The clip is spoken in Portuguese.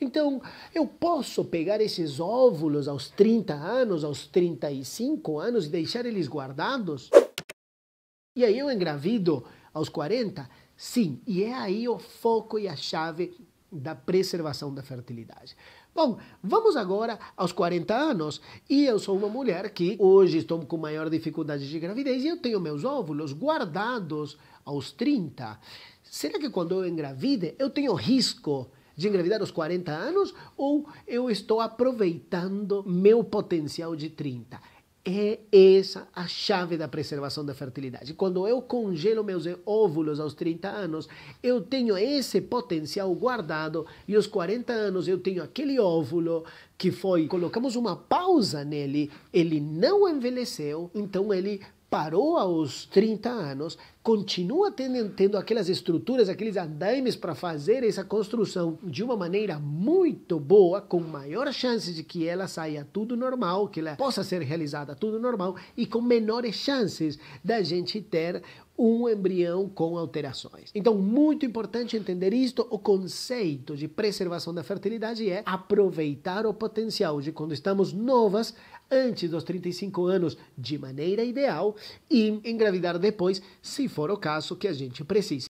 Então, eu posso pegar esses óvulos aos 30 anos, aos 35 anos e deixar eles guardados? E aí eu engravido aos 40? Sim, e é aí o foco e a chave da preservação da fertilidade. Bom, vamos agora aos 40 anos e eu sou uma mulher que hoje estou com maior dificuldade de gravidez e eu tenho meus óvulos guardados aos 30. Será que quando eu engravide eu tenho risco de engravidar aos 40 anos ou eu estou aproveitando meu potencial de 30? É essa a chave da preservação da fertilidade. Quando eu congelo meus óvulos aos 30 anos, eu tenho esse potencial guardado e aos 40 anos eu tenho aquele óvulo que foi, colocamos uma pausa nele, ele não envelheceu, então ele parou aos 30 anos, continua tendo, tendo aquelas estruturas, aqueles andaimes para fazer essa construção de uma maneira muito boa, com maior chance de que ela saia tudo normal, que ela possa ser realizada tudo normal e com menores chances da gente ter um embrião com alterações. Então, muito importante entender isto. O conceito de preservação da fertilidade é aproveitar o potencial de quando estamos novas, antes dos 35 anos, de maneira ideal, e engravidar depois, se for o caso que a gente precise.